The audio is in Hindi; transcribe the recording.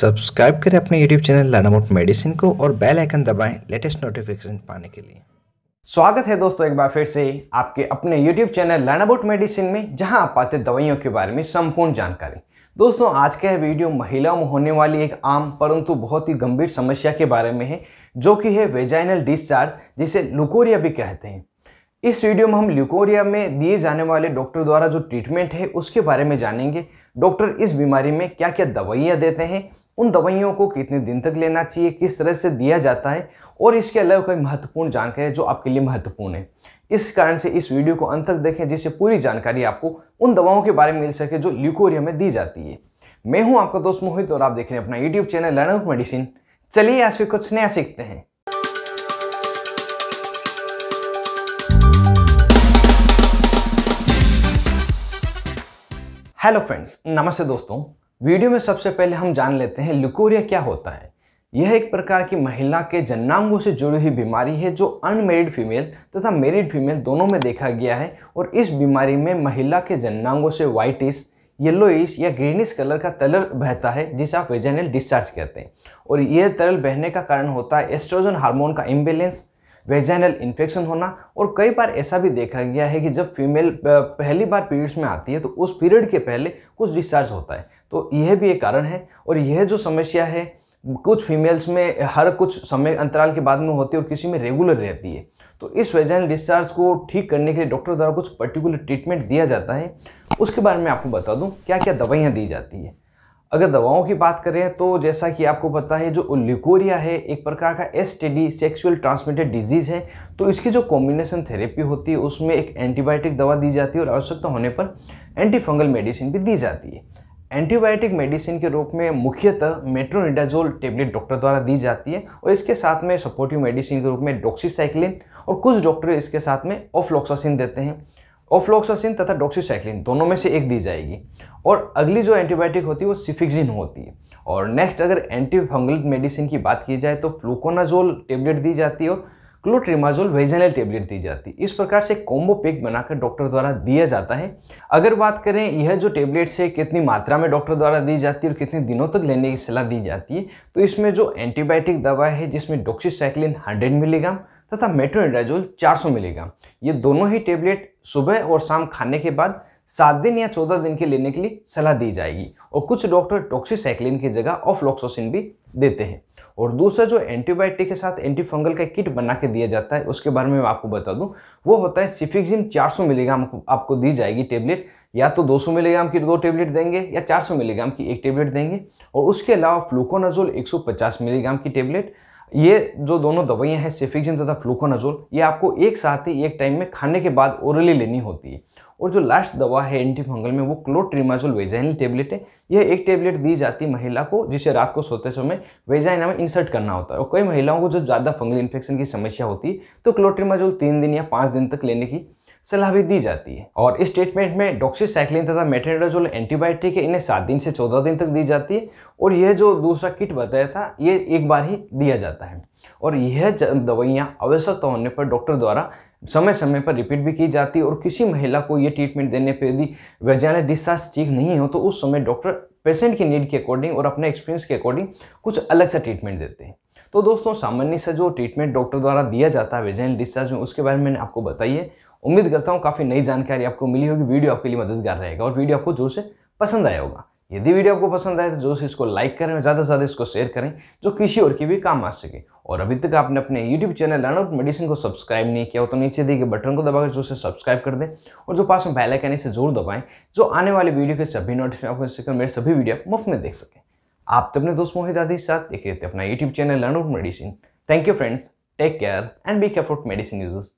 सब्सक्राइब करें अपने यूट्यूब चैनल लर्नामोट मेडिसिन को और बेल आइकन दबाएं लेटेस्ट नोटिफिकेशन पाने के लिए स्वागत है दोस्तों एक बार फिर से आपके अपने YouTube channel learn about medicine में जहां आप पाते दवाइयों के बारे में संपूर्ण जानकारी दोस्तों आज का यह वीडियो महिलाओं में होने वाली एक आम परंतु बहुत ही गंभीर समस्या के बारे में है जो कि है वेजाइनल डिस्चार्ज जिसे लुकोरिया भी कहते हैं इस वीडियो में हम ल्यूकोरिया में दिए जाने वाले डॉक्टर द्वारा जो ट्रीटमेंट है उसके बारे में जानेंगे डॉक्टर इस बीमारी में क्या क्या दवाइयाँ देते हैं उन दवाइयों को कितने दिन तक लेना चाहिए किस तरह से दिया जाता है और इसके अलावा कोई महत्वपूर्ण जानकारी जो आपके लिए महत्वपूर्ण है इस कारण से इस वीडियो को अंत तक देखें जिससे पूरी जानकारी आपको उन दवाओं के बारे में मिल सके जो ल्यूकोरिया में दी जाती है मैं हूं आपका दोस्त मोहित और आप देख रहे हैं अपना YouTube channel learn of medicine चलिए आज भी कुछ नया सीखते हैं हेलो फ्रेंड्स नमस्ते दोस्तों वीडियो में सबसे पहले हम जान लेते हैं लुकोरिया क्या होता है यह एक प्रकार की महिला के जन्नांगों से जुड़ी हुई बीमारी है जो अनमेरिड फीमेल तथा मेरिड फीमेल दोनों में देखा गया है और इस बीमारी में महिला के जन्नांगों से वाइटिस येलोइश या ग्रीनिश कलर का तरल बहता है जिसे आप वेजनल डिस्चार्ज कहते हैं और यह तरल बहने का कारण होता है एस्ट्रोजन हार्मोन का इम्बेलेंस वेजाइनल इन्फेक्शन होना और कई बार ऐसा भी देखा गया है कि जब फीमेल पहली बार पीरियड्स में आती है तो उस पीरियड के पहले कुछ डिस्चार्ज होता है तो यह भी एक कारण है और यह जो समस्या है कुछ फीमेल्स में हर कुछ समय अंतराल के बाद में होती है और किसी में रेगुलर रहती है तो इस वेजाइनल डिस्चार्ज को ठीक करने के लिए डॉक्टर द्वारा कुछ पर्टिकुलर ट्रीटमेंट दिया जाता है उसके बारे में आपको बता दूँ क्या क्या दवाइयाँ दी जाती है अगर दवाओं की बात करें तो जैसा कि आपको पता है जो लिकोरिया है एक प्रकार का एस सेक्सुअल ट्रांसमिटेड डिजीज़ है तो इसकी जो कॉम्बिनेशन थेरेपी होती है उसमें एक एंटीबायोटिक दवा दी जाती है और आवश्यकता होने पर एंटीफंगल मेडिसिन भी दी जाती है एंटीबायोटिक मेडिसिन के रूप में मुख्यतः मेट्रोनिडाजोल टेबलेट डॉक्टर द्वारा दी जाती है और इसके साथ में सपोर्टिव मेडिसिन के रूप में डॉक्सीसाइक्लिन और कुछ डॉक्टर इसके साथ में ऑफ्लोक्सासिन देते हैं ओफ्लोक्सासिन तथा डॉक्सीसाइक्लिन दोनों में से एक दी जाएगी और अगली जो एंटीबायोटिक होती है वो सिफिक्जिन होती है और नेक्स्ट अगर एंटीफंगल मेडिसिन की बात की जाए तो फ्लूकोनाजोल टेबलेट दी जाती है और क्लोट्रिमाजोल वेजनल टेबलेट दी जाती है इस प्रकार से कॉम्बो पैक बनाकर डॉक्टर द्वारा दिया जाता है अगर बात करें यह जो टेबलेट्स है कितनी मात्रा में डॉक्टर द्वारा दी जाती है और कितने दिनों तक लेने की सलाह दी जाती है तो इसमें जो एंटीबायोटिक दवा है जिसमें डॉक्सीसाइक्लिन हंड्रेड मिलीग्राम तथा मेट्रोनिडाजोल 400 मिलीग्राम ये दोनों ही टेबलेट सुबह और शाम खाने के बाद सात दिन या चौदह दिन के लेने के लिए सलाह दी जाएगी और कुछ डॉक्टर टॉक्सीसाइक्लिन की जगह ऑफ्लॉक्सोसिन भी देते हैं और दूसरा जो एंटीबायोटिक के साथ एंटीफंगल का किट बना के दिया जाता है उसके बारे में मैं आपको बता दूं वो होता है सिफिक्जिम 400 मिलीग्राम आपको दी जाएगी टेबलेट या तो 200 मिलीग्राम की दो टेबलेट देंगे या 400 मिलीग्राम की एक टेबलेट देंगे और उसके अलावा फ्लूकोनाजोल 150 मिलीग्राम की टेबलेट ये जो दोनों दवाइयाँ हैं सेफिक्जिन तथा फ्लूकोनाजोल ये आपको एक साथ ही एक टाइम में खाने के बाद ओरली लेनी होती है और जो लास्ट दवा है एंटी फंगल में वो क्लोट्रीमाजोल वेजाइनल टेबलेट है यह एक टेबलेट दी जाती है महिला को जिसे रात को सोते समय वेजाइना में इंसर्ट करना होता है और कई महिलाओं को जब ज़्यादा फंगल इन्फेक्शन की समस्या होती है तो क्लोट्रीमाजोल तीन दिन या पाँच दिन तक लेने की सलाह भी दी जाती है और इस ट्रीटमेंट में डॉक्सीसाइक्लिन तथा मेट्रेडाजोल एंटीबायोटिक है इन्हें सात दिन से चौदह दिन तक दी जाती है और यह जो दूसरा किट बताया था ये एक बार ही दिया जाता है और यह दवाइयाँ आवश्यकता तो होने पर डॉक्टर द्वारा समय समय पर रिपीट भी की जाती है और किसी महिला को ये ट्रीटमेंट देने पर यदि वैजाइनल डिस्चार्ज ठीक नहीं हो तो उस समय डॉक्टर पेशेंट की नीड के अकॉर्डिंग और अपने एक्सपीरियंस के अकॉर्डिंग कुछ अलग सा ट्रीटमेंट देते हैं तो दोस्तों सामान्य से जो ट्रीटमेंट डॉक्टर द्वारा दिया जाता है वेजाइनल डिस्चार्ज में उसके बारे में मैंने आपको बताइए उम्मीद करता हूँ काफ़ी नई जानकारी आपको मिली होगी वीडियो आपके लिए मददगार रहेगा और वीडियो आपको जोर से पसंद आया होगा यदि वीडियो आपको पसंद आए तो जोर से इसको लाइक करें और ज़्यादा से ज़्यादा इसको शेयर करें जो किसी और के भी काम आ सके और अभी तक आपने अपने YouTube channel learn out medicine को सब्सक्राइब नहीं किया हो तो नीचे दिए गए बटन को दबाकर जोर से सब्सक्राइब कर दें और जो पास में बेल आइकन इसे जोर दबाएं जो आने वाले वीडियो के सभी नोटिफिकेशन आपको मेरे सभी वीडियो आप मुफ्त में देख सकें आप तो अपने दोस्त मोहित आदि के साथ देख रहे थे अपना YouTube channel learn out medicine thank you friends take care and be care medicine users